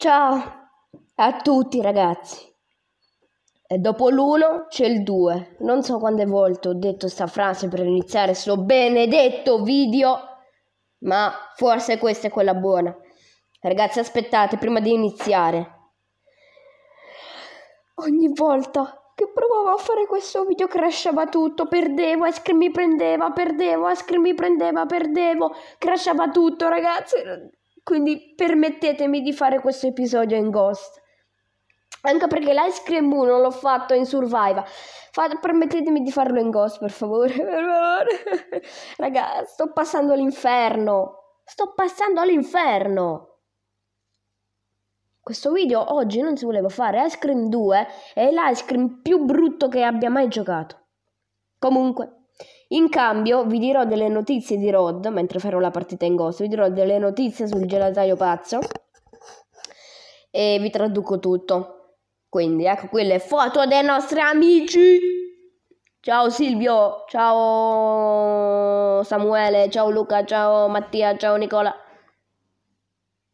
Ciao a tutti ragazzi. E dopo l'uno c'è il 2. Non so quante volte ho detto questa frase per iniziare questo benedetto video, ma forse questa è quella buona. Ragazzi, aspettate prima di iniziare. Ogni volta che provavo a fare questo video crashava tutto, perdevo, ice cream mi prendeva, perdevo, ice cream mi prendeva, perdevo, crashava tutto, ragazzi. Quindi permettetemi di fare questo episodio in Ghost. Anche perché l'Ice Cream 1 l'ho fatto in Surviva. Fate, permettetemi di farlo in Ghost, per favore. Per Raga, sto passando all'inferno. Sto passando all'inferno. Questo video oggi non si voleva fare. Ice Cream 2 è l'ice cream più brutto che abbia mai giocato. Comunque. In cambio vi dirò delle notizie di Rod, mentre farò la partita in ghost, vi dirò delle notizie sul gelataio pazzo e vi traduco tutto. Quindi ecco quelle foto dei nostri amici. Ciao Silvio, ciao Samuele, ciao Luca, ciao Mattia, ciao Nicola.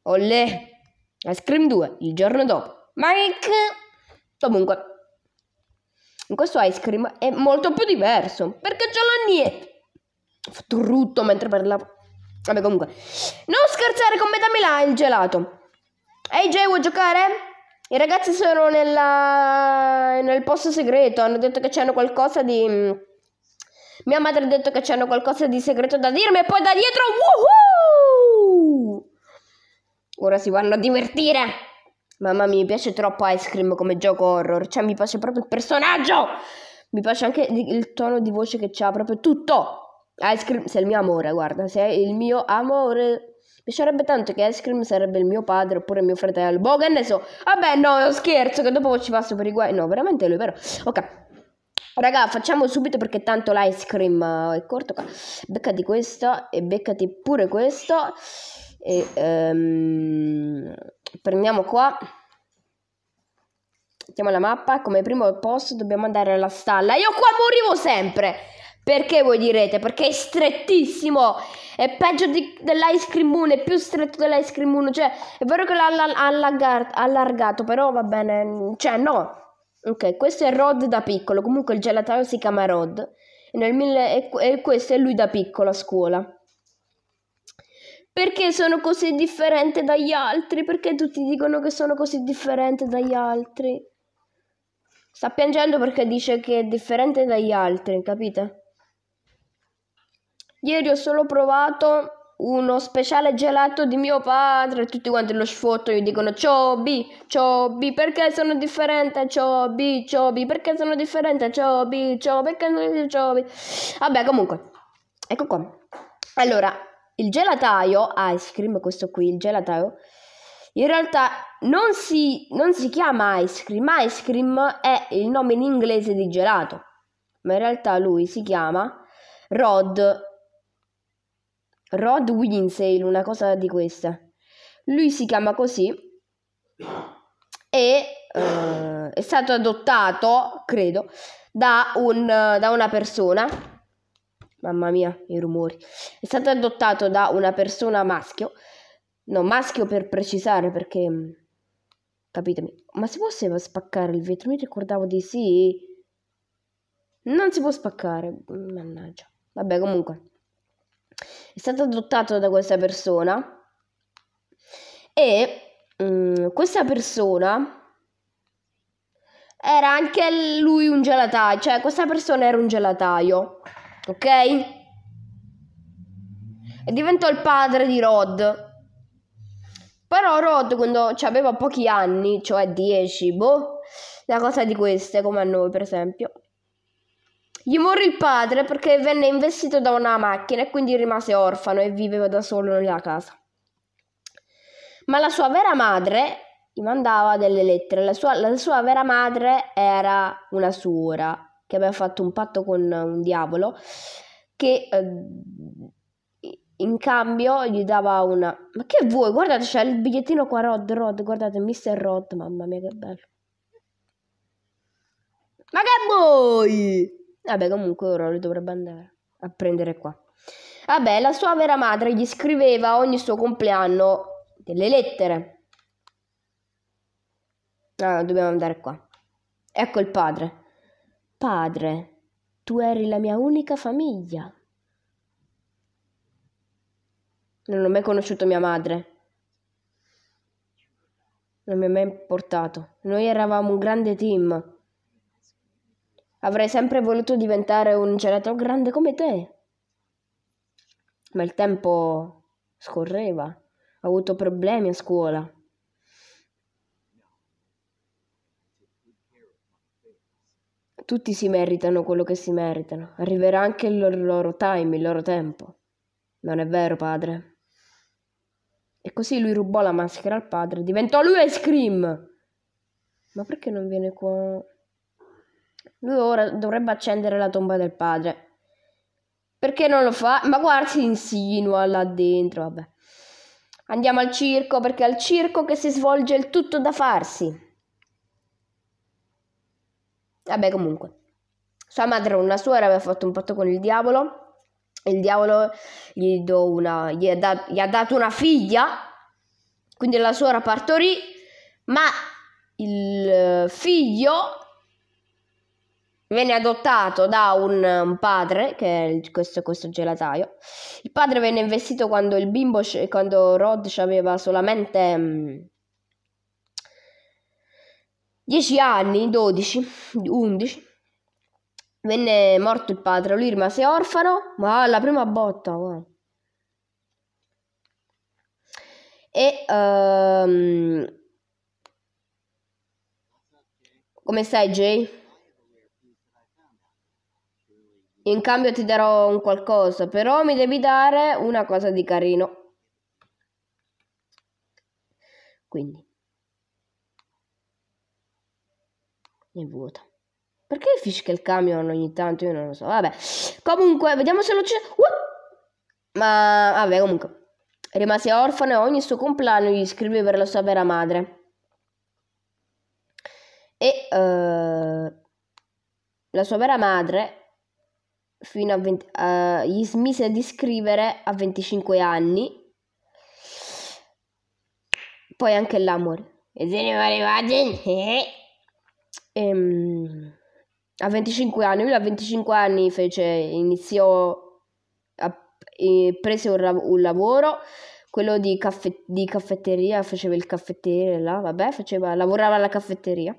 Olle, Ice Cream 2, il giorno dopo. Mike! Comunque questo ice cream è molto più diverso perché c'è la niente frutto mentre parlavo. vabbè comunque non scherzare con là il gelato ehi Jay vuoi giocare? i ragazzi sono nella... nel posto segreto hanno detto che c'hanno qualcosa di mm, mia madre ha detto che c'hanno qualcosa di segreto da dirmi e poi da dietro woohoo ora si vanno a divertire Mamma mia, mi piace troppo Ice Cream come gioco horror. Cioè, mi piace proprio il personaggio. Mi piace anche il tono di voce che c'ha, proprio tutto. Ice Cream, sei il mio amore, guarda, sei il mio amore. Mi piacerebbe tanto che Ice Cream sarebbe il mio padre oppure il mio fratello. Boh, che ne so. Vabbè, no, scherzo, che dopo ci passo per i guai. No, veramente lui, vero? Ok. Raga, facciamo subito perché tanto l'ice cream eh, è corto qua. Beccati questo e beccati pure questo. E, um prendiamo qua mettiamo la mappa come primo posto dobbiamo andare alla stalla io qua morivo sempre perché voi direte perché è strettissimo è peggio dell'ice cream moon è più stretto dell'ice cream moon cioè è vero che l'ha allargato, però va bene cioè no ok questo è Rod da piccolo comunque il gelataio si chiama Rod e, nel mille, e questo è lui da piccolo a scuola perché sono così differente dagli altri? Perché tutti dicono che sono così differente dagli altri? Sta piangendo perché dice che è differente dagli altri, capite? Ieri ho solo provato uno speciale gelato di mio padre. Tutti quanti lo sfotto e dicono Ciobi, Ciobi, perché sono differente? Ciobi, Ciobi, perché sono differente? Ciobi, Ciobi, perché sono Ciobi? Vabbè, comunque, ecco qua. Allora, il gelataio ice cream, questo qui, il gelataio, in realtà non si, non si chiama ice cream, ice cream è il nome in inglese di gelato, ma in realtà lui si chiama Rod, Rod Winsale, una cosa di questa. Lui si chiama così e eh, è stato adottato, credo, da, un, da una persona Mamma mia, i rumori. È stato adottato da una persona maschio. No, maschio per precisare perché... Mm, capitemi. Ma si poteva spaccare il vetro? Mi ricordavo di sì. Non si può spaccare. Mannaggia. Vabbè, comunque. È stato adottato da questa persona. E mh, mm, questa persona era anche lui un gelataio. Cioè, questa persona era un gelataio ok? E diventò il padre di Rod. Però Rod quando cioè, aveva pochi anni, cioè 10, boh, una cosa di queste, come a noi per esempio, gli morì il padre perché venne investito da una macchina e quindi rimase orfano e viveva da solo nella casa. Ma la sua vera madre gli mandava delle lettere, la sua, la sua vera madre era una suora che aveva fatto un patto con un diavolo che eh, in cambio gli dava una... Ma che vuoi? Guardate, c'è il bigliettino qua Rod, Rod, guardate, Mr. Rod, mamma mia che bello. Ma che vuoi? Vabbè, comunque ora lo dovrebbe andare a prendere qua. Vabbè, la sua vera madre gli scriveva ogni suo compleanno delle lettere. Ah, dobbiamo andare qua. Ecco il padre. Padre, tu eri la mia unica famiglia. Non ho mai conosciuto mia madre. Non mi è mai importato. Noi eravamo un grande team. Avrei sempre voluto diventare un gelato grande come te. Ma il tempo scorreva. Ho avuto problemi a scuola. tutti si meritano quello che si meritano. Arriverà anche il loro, loro time, il loro tempo. Non è vero, padre? E così lui rubò la maschera al padre. Diventò lui Ice Cream. Ma perché non viene qua? Lui ora dovrebbe accendere la tomba del padre. Perché non lo fa? Ma guarda, si insinua là dentro, vabbè. Andiamo al circo perché è al circo che si svolge il tutto da farsi. Vabbè, comunque. Sua madre e una suora aveva fatto un patto con il diavolo. Il diavolo gli, una, gli, ha da, gli, ha dato una figlia, quindi la suora partorì, ma il eh, figlio venne adottato da un, un padre, che è questo, questo, gelataio. Il padre venne investito quando il bimbo, quando Rod aveva solamente mm, 10 anni, 12, 11, venne morto il padre, lui rimase orfano, ma alla prima botta, wow. E um, come stai, Jay? In cambio ti darò un qualcosa, però mi devi dare una cosa di carino. Quindi. nel vuoto. Perché fischia il camion ogni tanto? Io non lo so. Vabbè. Comunque, vediamo se lo c'è. Uh! Ma vabbè, comunque. Rimase orfano e ogni suo compleanno gli scrive per la sua vera madre. E uh, la sua vera madre fino a 20, uh, eh, gli smise di scrivere a 25 anni. Poi anche l'amore. E se ne va le e, ehm, a 25 anni, lui a 25 anni fece, iniziò, a, prese un, un, lavoro, quello di, caffè, di, caffetteria, faceva il caffettiere là, vabbè, faceva, lavorava alla caffetteria.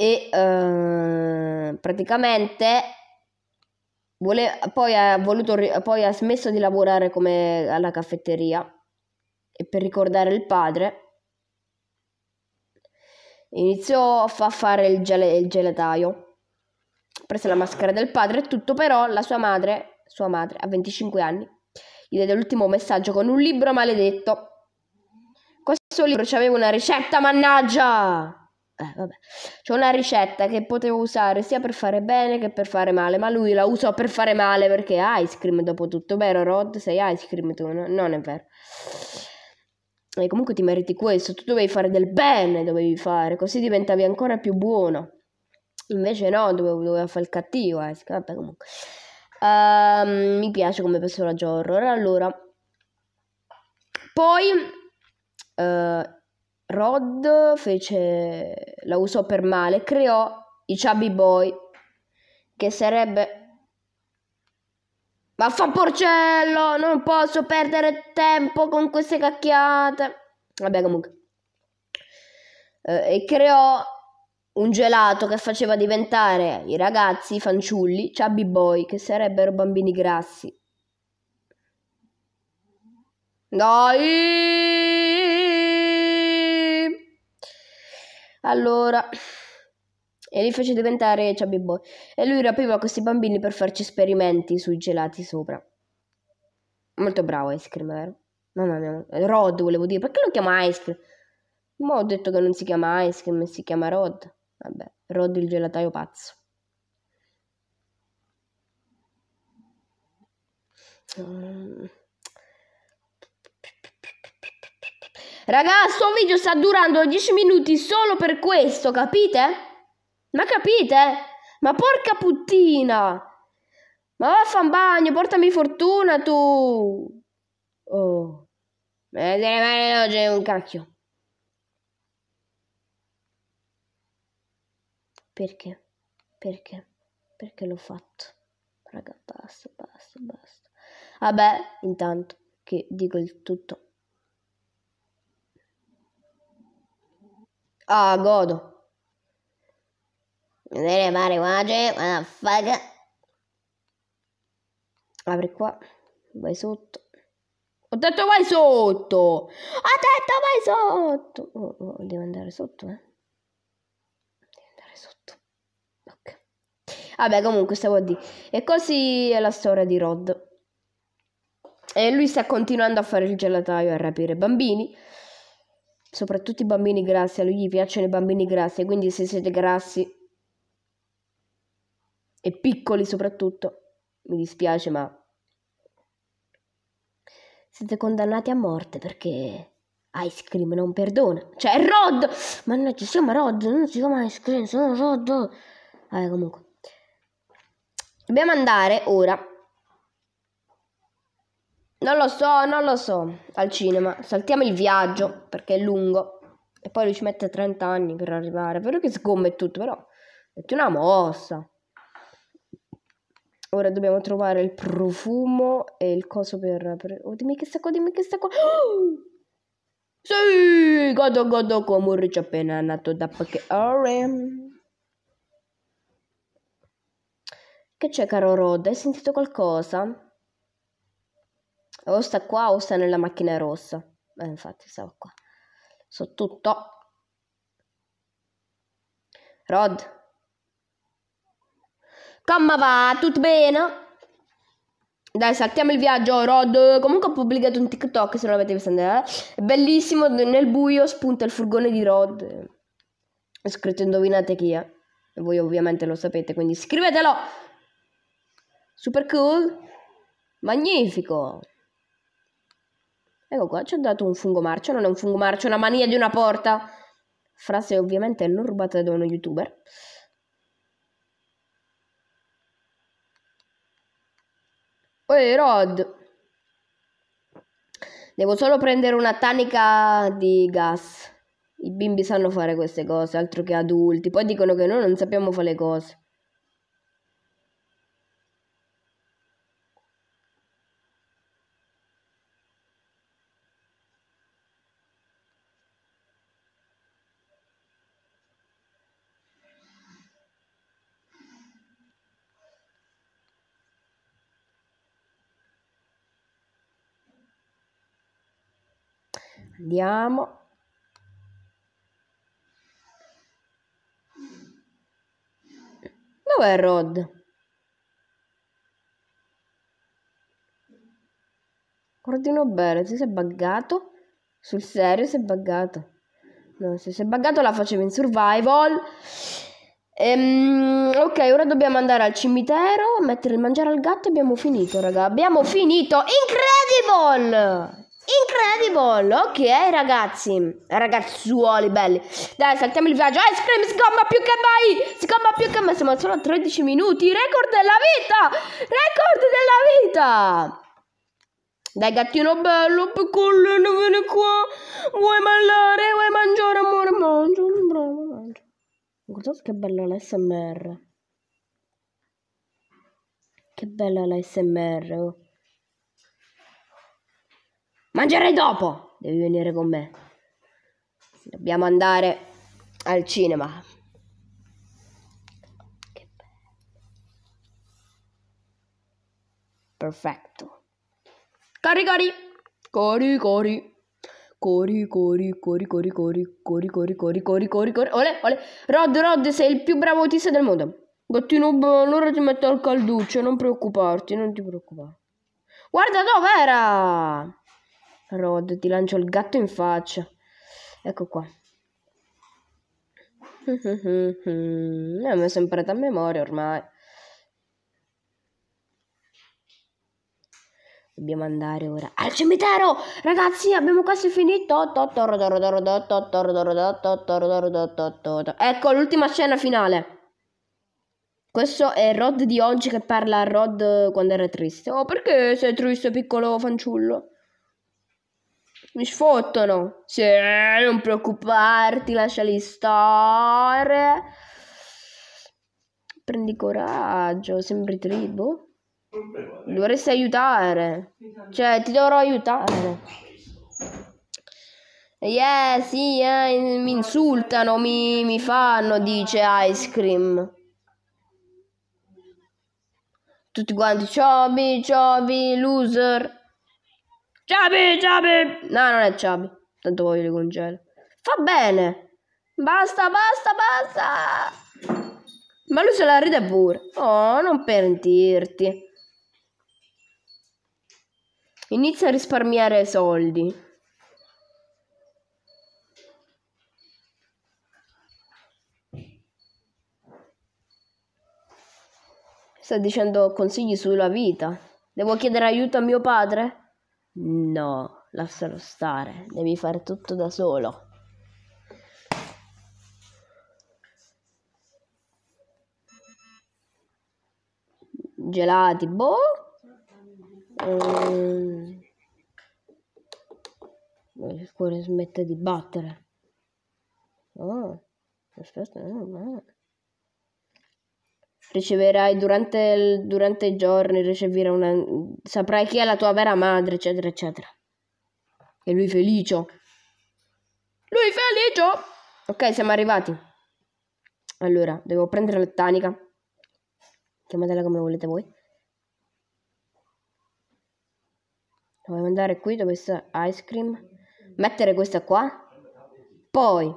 E eh, praticamente vole, poi, ha voluto, poi ha smesso di lavorare come alla caffetteria e per ricordare il padre Iniziò a fa fare il, gel- il gelataio. Prese la maschera del padre e tutto, però la sua madre, sua madre, a 25 anni, gli diede l'ultimo messaggio con un libro maledetto. Questo libro aveva una ricetta, mannaggia! Eh, vabbè. C'è una ricetta che potevo usare sia per fare bene che per fare male, ma lui la usò per fare male perché ice cream dopo tutto, vero Rod? Sei ice cream tu, no? Non è vero. E comunque ti meriti questo, tu dovevi fare del bene, dovevi fare, così diventavi ancora più buono. Invece no, dovevo, doveva fare il cattivo, eh. Vabbè, comunque. Uh, mi piace come personaggio horror. Allora, poi uh, Rod fece, la usò per male, creò i Chubby Boy, che sarebbe Vaffa porcello, non posso perdere tempo con queste cacchiate. Vabbè, comunque. Eh, e creò un gelato che faceva diventare i ragazzi, i fanciulli, chubby boy, che sarebbero bambini grassi. Dai! Allora e li fece diventare Chubby Boy. E lui rapiva questi bambini per farci esperimenti sui gelati sopra. Molto bravo Ice Cream, vero? No, no, no. Rod volevo dire. Perché lo chiama Ice Cream? Ma ho detto che non si chiama Ice Cream, si chiama Rod. Vabbè, Rod il gelataio pazzo. Um... Raga, sto video sta durando 10 minuti solo per questo, capite? Ma capite? Ma porca puttina! Ma vaffan bagno, portami fortuna tu! Oh. Me ne male oggi un cacchio. Perché? Perché? Perché l'ho fatto? Raga, basta, basta, basta. Vabbè, intanto che dico il tutto. Ah, godo. Mi Vedere fare Mage, motherfucker. Apri qua, vai sotto. Ho detto vai sotto! Ho detto vai sotto! Oh, oh, oh, devo andare sotto, eh. Devo andare sotto. Ok. Vabbè, comunque stavo a dire. E così è la storia di Rod. E lui sta continuando a fare il gelataio, e a rapire bambini soprattutto i bambini grassi, a lui gli piacciono i bambini grassi, quindi se siete grassi e piccoli soprattutto. Mi dispiace, ma siete condannati a morte perché Ice Cream non perdona. Cioè, Rod! Mannaggia, si chiama Rod, non si chiama Ice Cream, sono Rod. Vabbè, comunque. Dobbiamo andare ora. Non lo so, non lo so. Al cinema. Saltiamo il viaggio perché è lungo. E poi lui ci mette 30 anni per arrivare. È vero che sgomma e tutto, però. Metti una mossa. Ora dobbiamo trovare il profumo e il coso per... per... Oh, dimmi che sta qua, dimmi che sta qua. Oh! Sì, godo godo come un riccio appena nato da poche ore. Che c'è, caro Rod? Hai sentito qualcosa? O sta qua o sta nella macchina rossa. Eh, infatti, stava qua. So tutto. Rod, come va? Tutto bene? Dai, saltiamo il viaggio, Rod. Comunque ho pubblicato un TikTok, se non l'avete visto andare. Eh? È bellissimo, nel buio spunta il furgone di Rod. È scritto indovinate chi è. E voi ovviamente lo sapete, quindi scrivetelo. Super cool. Magnifico. Ecco qua, ci ho dato un fungo marcio. Non è un fungo marcio, è una mania di una porta. Frase ovviamente non rubata da uno youtuber. Ehi Rod, devo solo prendere una tanica di gas. I bimbi sanno fare queste cose, altro che adulti. Poi dicono che noi non sappiamo fare le cose. vediamo dov'è Rod? Guardino bene, se si è buggato. Sul serio si è buggato. No, se si è buggato la facevo in survival. Ehm, ok, ora dobbiamo andare al cimitero, mettere il mangiare al gatto e abbiamo finito, raga. Abbiamo finito! Incredible! Incredibile! Ok ragazzi, ragazzuoli belli. Dai, saltiamo il viaggio. Eh, Scream sgomma più che mai! Sgomma più che mai. Siamo solo a 13 minuti. Record della vita! Record della vita! Dai gattino bello, piccolino, vieni qua. Vuoi mangiare? Vuoi mangiare, amore? Mangio, bravo, mangio. Guardate che bella la SMR. Che bella la oh. Mangerai dopo! Devi venire con me. Dobbiamo andare al cinema. Che bello. Perfetto. Cori cori! Cori cori! Cori, cori, cori, cori, cori, cori, cori, cori, cori, cori, cori, ole, ole. Rod, Rod, sei il più bravo autista del mondo. Gattino, allora ti metto al calduccio, non preoccuparti, non ti preoccupare. Guarda dov'era! Rod, ti lancio il gatto in faccia. Ecco qua. Eh, mi è sempre a memoria ormai. Dobbiamo andare ora al cimitero! Ragazzi, abbiamo quasi finito. Ecco l'ultima scena finale. Questo è Rod di oggi che parla a Rod quando era triste. Oh, perché sei triste, piccolo fanciullo? Mi sfottono. Sì, eh, non preoccuparti, lasciali stare. Prendi coraggio, sembri tribù. Dovresti aiutare. Cioè, ti dovrò aiutare. Yeah, sì, eh, mi insultano, mi, mi fanno, dice Ice Cream. Tutti quanti, ciobi, ciobi, loser. Ciabi, Ciabi! No, non è Ciabi. Tanto voglio le congelo. Fa bene. Basta, basta, basta. Ma lui se la ride pure. Oh, non pentirti. Inizia a risparmiare soldi. Sta dicendo consigli sulla vita. Devo chiedere aiuto a mio padre? No, lascialo stare, devi fare tutto da solo. Gelati, boh. Ehm... Il cuore smette di battere. Oh, aspetta, no, no riceverai durante, il, durante i giorni, riceverai una, saprai chi è la tua vera madre, eccetera, eccetera. E lui felice Lui felice Ok, siamo arrivati. Allora, devo prendere l'ettanica. Chiamatela come volete voi. Dobbiamo andare qui dove sta ice cream. Mettere questa qua. Poi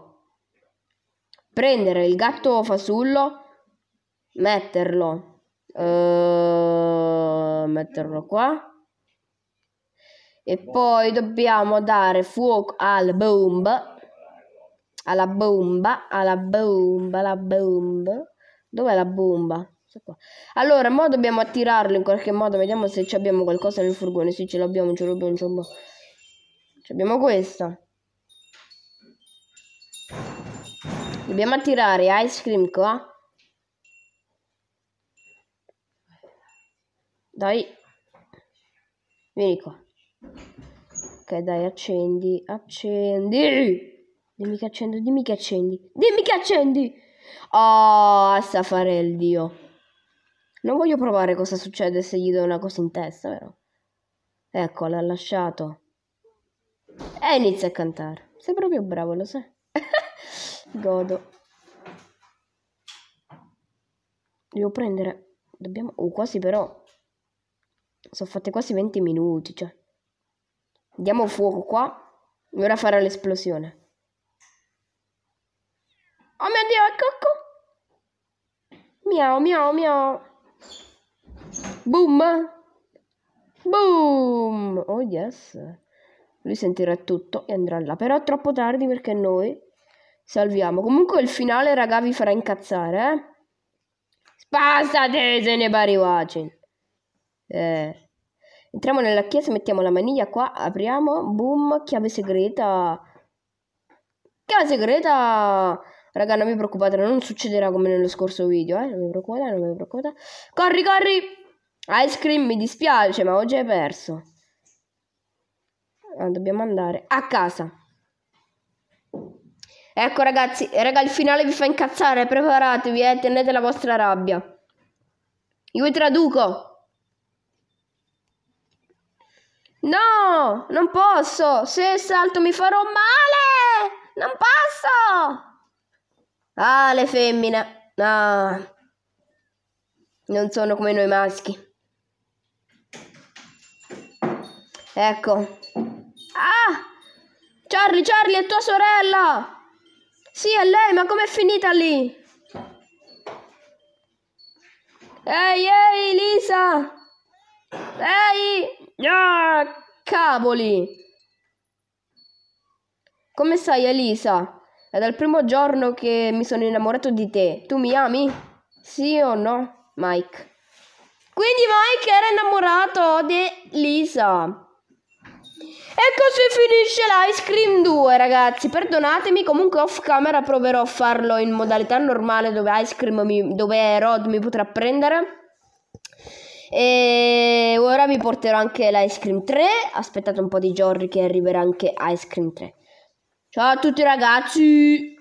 prendere il gatto fasullo metterlo uh, metterlo qua e poi dobbiamo dare fuoco al bomba alla bomba alla bomba alla bomba dov'è la bomba allora mo dobbiamo attirarlo in qualche modo vediamo se abbiamo qualcosa nel furgone se ce l'abbiamo ce l'abbiamo ce l'abbiamo abbiamo questo dobbiamo attirare ice cream qua Dai. Vieni qua. Ok, dai, accendi, accendi. Dimmi che accendo, dimmi che accendi. Dimmi che accendi. Oh, ah, sa fare il dio. Non voglio provare cosa succede se gli do una cosa in testa, vero? Ecco, l'ha lasciato. E inizia a cantare. Sei proprio bravo, lo sai. Godo. Devo prendere. Dobbiamo... Oh, quasi però sono fatte quasi 20 minuti, cioè. Diamo fuoco qua. E ora farà l'esplosione. Oh mio Dio, è cocco! Ecco. Miau, miau, miau. Boom! Boom! Oh yes! Lui sentirà tutto e andrà là. Però è troppo tardi perché noi salviamo. Comunque il finale, raga, vi farà incazzare, eh? Spassate se ne pari watching. Eh. Entriamo nella chiesa, mettiamo la maniglia qua, apriamo, boom, chiave segreta. Chiave segreta! Raga, non vi preoccupate, non succederà come nello scorso video, eh. Non vi preoccupate, non vi preoccupate. Corri, corri! Ice cream, mi dispiace, ma oggi hai perso. Ah, dobbiamo andare a casa. Ecco ragazzi, raga, il finale vi fa incazzare, preparatevi, eh, tenete la vostra rabbia. Io vi traduco. No, non posso. Se salto mi farò male. Non posso. Ah, le femmine. No. Non sono come noi maschi. Ecco. Ah! Charlie, Charlie, è tua sorella! Sì, è lei, ma com'è finita lì? Ehi, ehi, Lisa! Ehi! Ah, cavoli! Come stai, Elisa? È dal primo giorno che mi sono innamorato di te. Tu mi ami? Sì o no, Mike? Quindi Mike era innamorato di Lisa. E così finisce l'Ice Cream 2, ragazzi. Perdonatemi, comunque off camera proverò a farlo in modalità normale dove Ice Cream mi, dove Rod mi potrà prendere. E ora mi porterò anche l'Ice Cream 3. Aspettate un po' di giorni che arriverà anche Ice Cream 3. Ciao a tutti ragazzi!